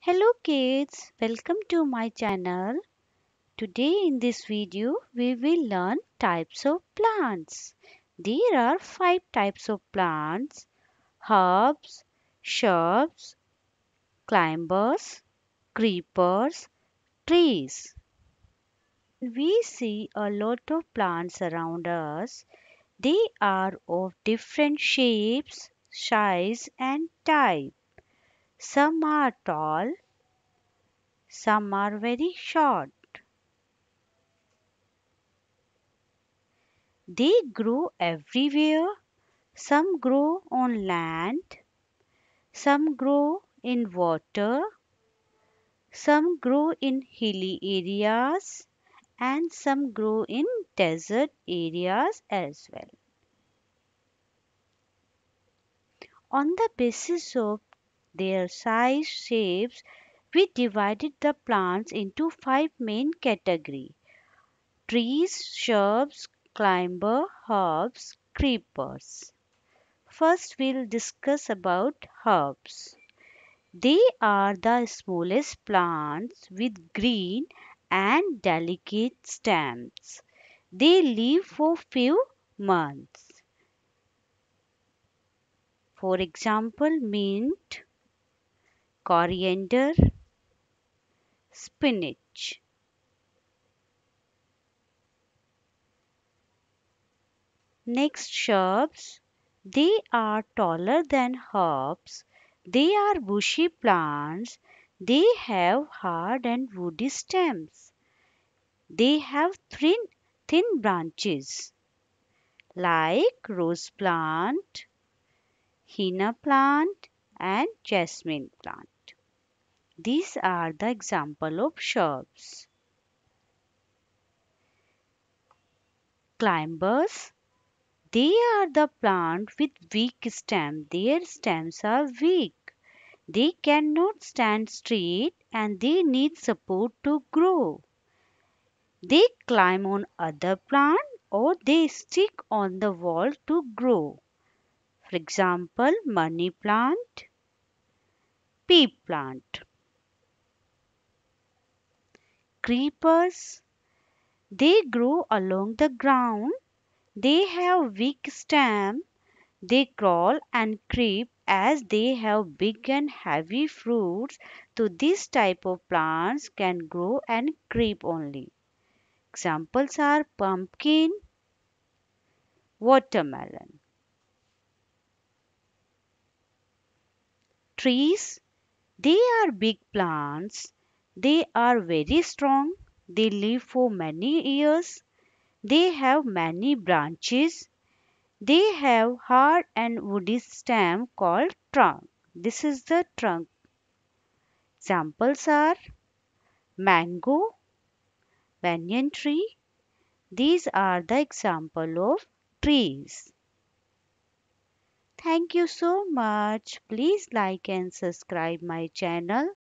Hello kids, welcome to my channel. Today in this video we will learn types of plants. There are 5 types of plants. Herbs, shrubs, climbers, creepers, trees. We see a lot of plants around us. They are of different shapes, size and type. Some are tall, some are very short. They grow everywhere. Some grow on land, some grow in water, some grow in hilly areas and some grow in desert areas as well. On the basis of their size, shapes, we divided the plants into five main categories. Trees, shrubs, climber, herbs, creepers. First, we'll discuss about herbs. They are the smallest plants with green and delicate stems. They live for few months. For example, mint, coriander, spinach. Next shrubs, they are taller than herbs. They are bushy plants. They have hard and woody stems. They have thin, thin branches like rose plant, henna plant and jasmine plant. These are the example of shrubs. Climbers they are the plant with weak stem. Their stems are weak. They cannot stand straight and they need support to grow. They climb on other plant or they stick on the wall to grow. For example, money plant, pea plant creepers. They grow along the ground. They have weak stem. They crawl and creep as they have big and heavy fruits. So this type of plants can grow and creep only. Examples are pumpkin, watermelon. Trees, they are big plants. They are very strong. They live for many years. They have many branches. They have hard and woody stem called trunk. This is the trunk. Examples are mango, banyan tree. These are the example of trees. Thank you so much. Please like and subscribe my channel.